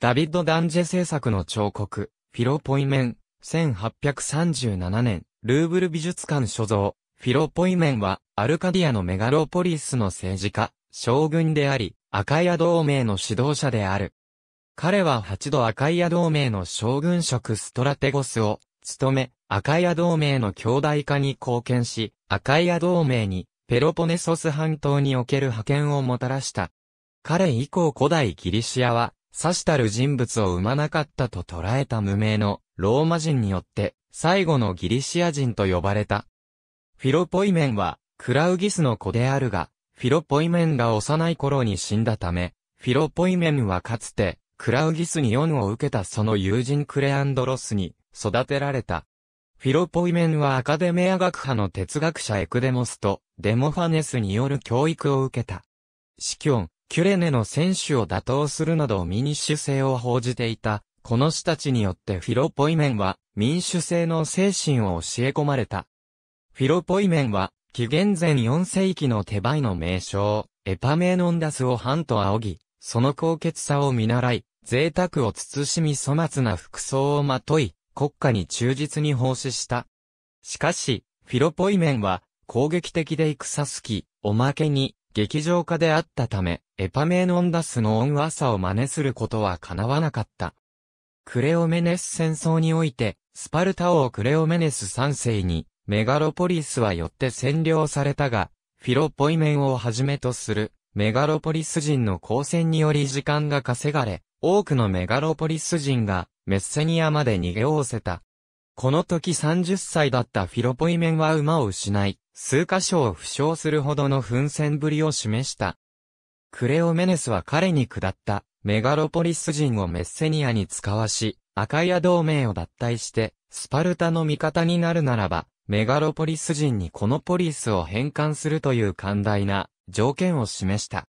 ダビッド・ダンジェ制作の彫刻、フィロポイメン、1837年、ルーブル美術館所蔵。フィロポイメンは、アルカディアのメガロポリスの政治家、将軍であり、アカイア同盟の指導者である。彼は8度アカイア同盟の将軍職ストラテゴスを、務め、アカイア同盟の兄弟化に貢献し、アカイア同盟に、ペロポネソス半島における派遣をもたらした。彼以降古代ギリシアは、刺したる人物を生まなかったと捉えた無名のローマ人によって最後のギリシア人と呼ばれた。フィロポイメンはクラウギスの子であるが、フィロポイメンが幼い頃に死んだため、フィロポイメンはかつてクラウギスに恩を受けたその友人クレアンドロスに育てられた。フィロポイメンはアカデメア学派の哲学者エクデモスとデモファネスによる教育を受けた。シキョン、キュレネの選手を打倒するなど民主制を報じていた、この人たちによってフィロポイメンは民主制の精神を教え込まれた。フィロポイメンは、紀元前4世紀の手前の名称、エパメーノンダスを藩と仰ぎ、その高潔さを見習い、贅沢を慎み粗末な服装をまとい、国家に忠実に奉仕した。しかし、フィロポイメンは、攻撃的で戦好き、おまけに、劇場化であったため、エパメーノンダスの恩さを真似することは叶わなかった。クレオメネス戦争において、スパルタ王クレオメネス3世に、メガロポリスはよって占領されたが、フィロポイメンをはじめとする、メガロポリス人の交戦により時間が稼がれ、多くのメガロポリス人が、メッセニアまで逃げおおせた。この時30歳だったフィロポイメンは馬を失い、数箇所を負傷するほどの奮戦ぶりを示した。クレオメネスは彼に下ったメガロポリス人をメッセニアに使わし、アカイア同盟を脱退して、スパルタの味方になるならば、メガロポリス人にこのポリスを返還するという寛大な条件を示した。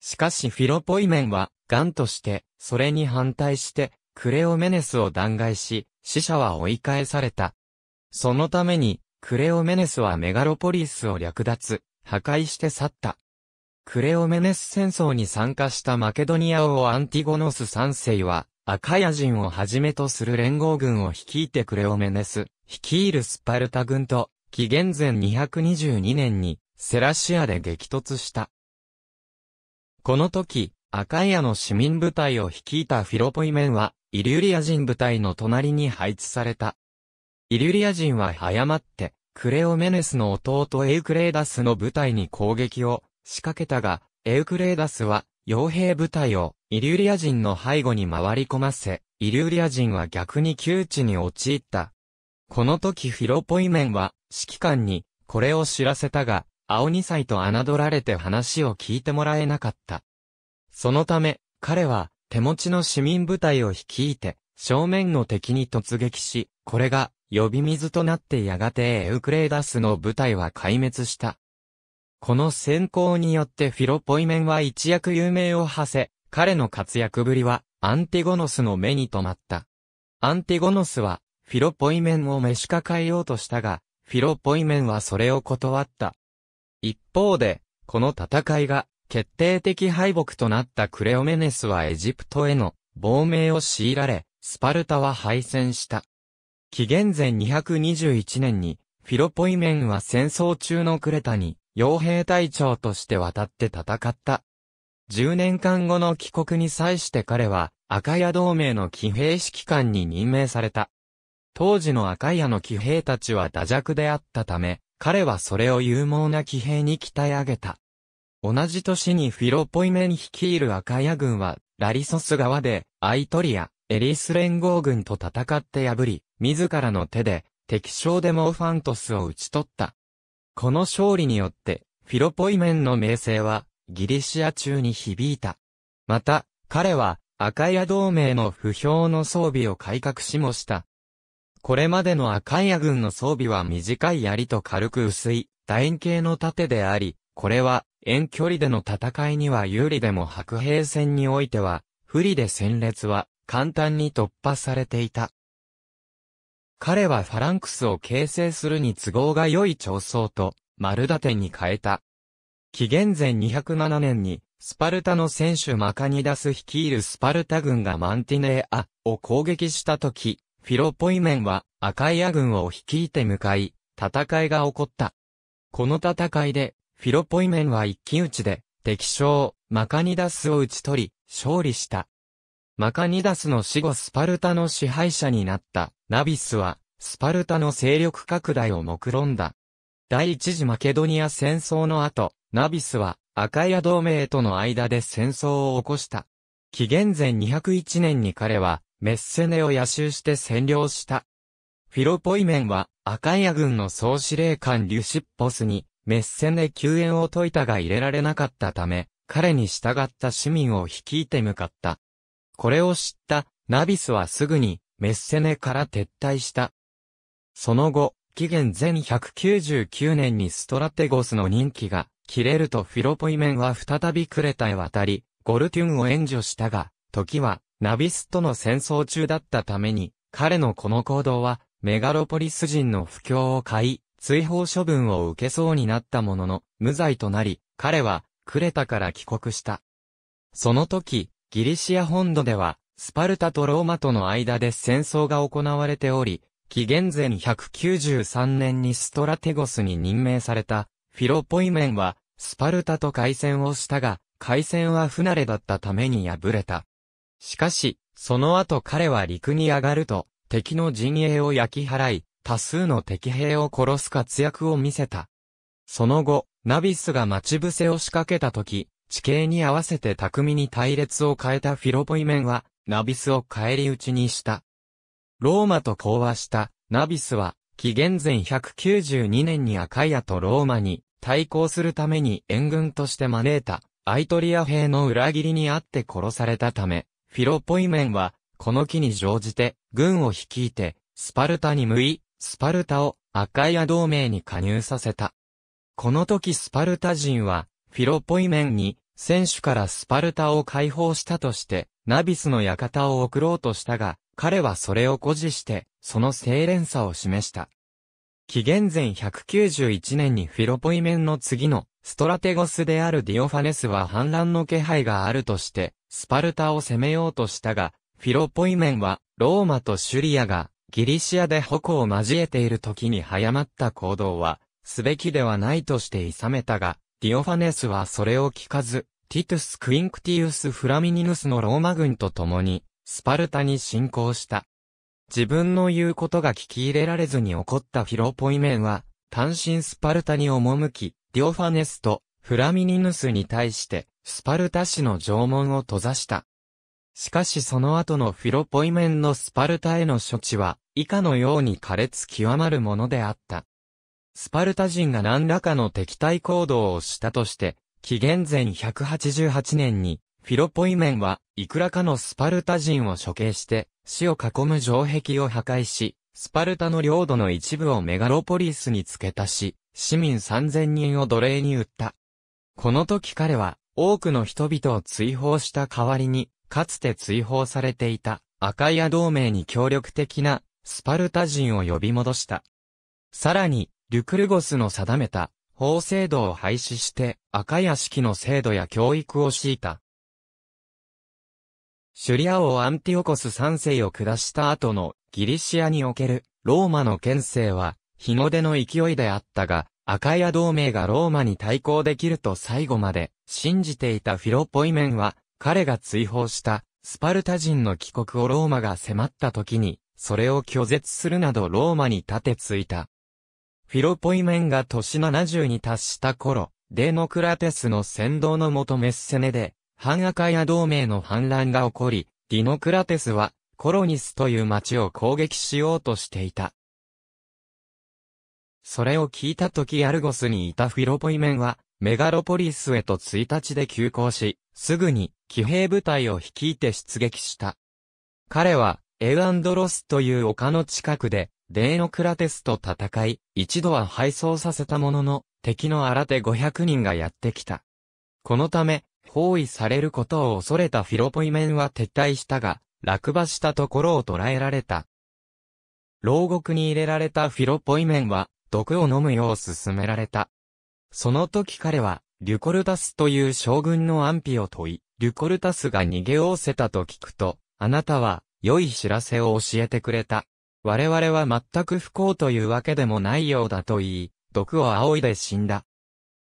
しかしフィロポイメンは、ガンとして、それに反対して、クレオメネスを弾劾し、死者は追い返された。そのために、クレオメネスはメガロポリスを略奪、破壊して去った。クレオメネス戦争に参加したマケドニア王アンティゴノス3世は、アカヤ人をはじめとする連合軍を率いてクレオメネス、率いるスパルタ軍と、紀元前222年に、セラシアで激突した。この時、アカイアの市民部隊を率いたフィロポイメンは、イリュリア人部隊の隣に配置された。イリュリア人は早まって、クレオメネスの弟エウクレーダスの部隊に攻撃を仕掛けたが、エウクレーダスは、傭兵部隊をイリュリア人の背後に回り込ませ、イリュリア人は逆に窮地に陥った。この時フィロポイメンは、指揮官に、これを知らせたが、青二歳と侮られて話を聞いてもらえなかった。そのため、彼は、手持ちの市民部隊を率いて、正面の敵に突撃し、これが呼び水となってやがてエウクレイダスの部隊は壊滅した。この先行によってフィロポイメンは一躍有名を馳せ、彼の活躍ぶりはアンティゴノスの目に留まった。アンティゴノスはフィロポイメンを召し抱えようとしたが、フィロポイメンはそれを断った。一方で、この戦いが決定的敗北となったクレオメネスはエジプトへの亡命を強いられ、スパルタは敗戦した。紀元前221年に、フィロポイメンは戦争中のクレタに、傭兵隊長として渡って戦った。10年間後の帰国に際して彼は、赤屋同盟の騎兵指揮官に任命された。当時の赤屋の騎兵たちは打弱であったため、彼はそれを勇猛な騎兵に鍛え上げた。同じ年にフィロポイメン率いる赤谷軍は、ラリソス側で、アイトリア、エリス連合軍と戦って破り、自らの手で、敵将デモーファントスを討ち取った。この勝利によって、フィロポイメンの名声は、ギリシア中に響いた。また、彼は、赤谷同盟の不評の装備を改革しもした。これまでの赤ア軍の装備は短い槍と軽く薄い、楕円形の盾であり、これは、遠距離での戦いには有利でも白兵戦においては、不利で戦列は、簡単に突破されていた。彼はファランクスを形成するに都合が良い長層と、丸立てに変えた。紀元前207年に、スパルタの選手マカニダス率いるスパルタ軍がマンティネーアを攻撃した時、フィロポイメンは赤いア軍を率いて向かい、戦いが起こった。この戦いでフィロポイメンは一騎打ちで、敵将、マカニダスを打ち取り、勝利した。マカニダスの死後スパルタの支配者になったナビスは、スパルタの勢力拡大を目論んだ。第一次マケドニア戦争の後、ナビスはアカイア同盟との間で戦争を起こした。紀元前201年に彼はメッセネを野襲して占領した。フィロポイメンはアカイア軍の総司令官リュシッポスに滅戦で救援を解いたが入れられなかったため、彼に従った市民を率いて向かった。これを知ったナビスはすぐにメッセネから撤退した。その後、紀元前199年にストラテゴスの任期が切れるとフィロポイメンは再びクレタへ渡り、ゴルテュンを援助したが、時はナビスとの戦争中だったために、彼のこの行動はメガロポリス人の不況を買い、追放処分を受けそうになったものの、無罪となり、彼は、クレタから帰国した。その時、ギリシア本土では、スパルタとローマとの間で戦争が行われており、紀元前193年にストラテゴスに任命された、フィロポイメンは、スパルタと海戦をしたが、開戦は不慣れだったために敗れた。しかし、その後彼は陸に上がると、敵の陣営を焼き払い、多数の敵兵を殺す活躍を見せた。その後、ナビスが待ち伏せを仕掛けた時、地形に合わせて巧みに隊列を変えたフィロポイメンは、ナビスを返り討ちにした。ローマと講和したナビスは、紀元前192年にアカイアとローマに対抗するために援軍として招いたアイトリア兵の裏切りにあって殺されたため、フィロポイメンは、この機に乗じて、軍を率いて、スパルタに向い、スパルタをアッカイア同盟に加入させた。この時スパルタ人は、フィロポイメンに、選手からスパルタを解放したとして、ナビスの館を送ろうとしたが、彼はそれを誇示して、その精錬さを示した。紀元前191年にフィロポイメンの次の、ストラテゴスであるディオファネスは反乱の気配があるとして、スパルタを攻めようとしたが、フィロポイメンは、ローマとシュリアが、ギリシアで矛を交えている時に早まった行動は、すべきではないとしてさめたが、ディオファネスはそれを聞かず、ティトゥス・クインクティウス・フラミニヌスのローマ軍と共に、スパルタに侵攻した。自分の言うことが聞き入れられずに起こったフィロポイメンは、単身スパルタに赴き、ディオファネスとフラミニヌスに対して、スパルタ氏の縄文を閉ざした。しかしその後のフィロポイメンのスパルタへの処置は、以下のように苛烈極まるものであった。スパルタ人が何らかの敵対行動をしたとして、紀元前188年に、フィロポイメンはいくらかのスパルタ人を処刑して、死を囲む城壁を破壊し、スパルタの領土の一部をメガロポリスに付け足し、市民3000人を奴隷に売った。この時彼は、多くの人々を追放した代わりに、かつて追放されていた赤ア同盟に協力的なスパルタ人を呼び戻した。さらに、リュクルゴスの定めた法制度を廃止して赤屋式の制度や教育を敷いた。シュリア王アンティオコス3世を下した後のギリシアにおけるローマの県政は日の出の勢いであったが、赤ア同盟がローマに対抗できると最後まで信じていたフィロポイメンは彼が追放したスパルタ人の帰国をローマが迫った時に、それを拒絶するなどローマに立てついた。フィロポイメンが年70に達した頃、デノクラテスの先導のもとメッセネで、反アカイア同盟の反乱が起こり、ディノクラテスは、コロニスという町を攻撃しようとしていた。それを聞いた時アルゴスにいたフィロポイメンは、メガロポリスへと1日で急行し、すぐに騎兵部隊を率いて出撃した。彼は、エウアンドロスという丘の近くで、デーノクラテスと戦い、一度は敗走させたものの、敵の新手500人がやってきた。このため、包囲されることを恐れたフィロポイメンは撤退したが、落馬したところを捕らえられた。牢獄に入れられたフィロポイメンは、毒を飲むよう勧められた。その時彼は、リュコルタスという将軍の安否を問い、リュコルタスが逃げおおせたと聞くと、あなたは、良い知らせを教えてくれた。我々は全く不幸というわけでもないようだと言い、毒を仰いで死んだ。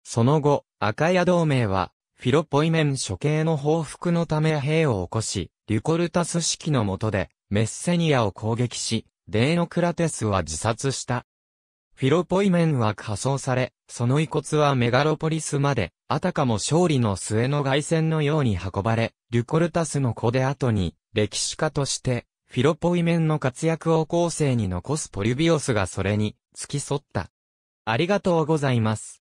その後、赤屋同盟は、フィロポイメン処刑の報復のため兵を起こし、リュコルタス式の下で、メッセニアを攻撃し、デーノクラテスは自殺した。フィロポイメンは火葬され、その遺骨はメガロポリスまで、あたかも勝利の末の凱旋のように運ばれ、リュコルタスの子で後に、歴史家として、フィロポイメンの活躍を後世に残すポリュビオスがそれに、付き添った。ありがとうございます。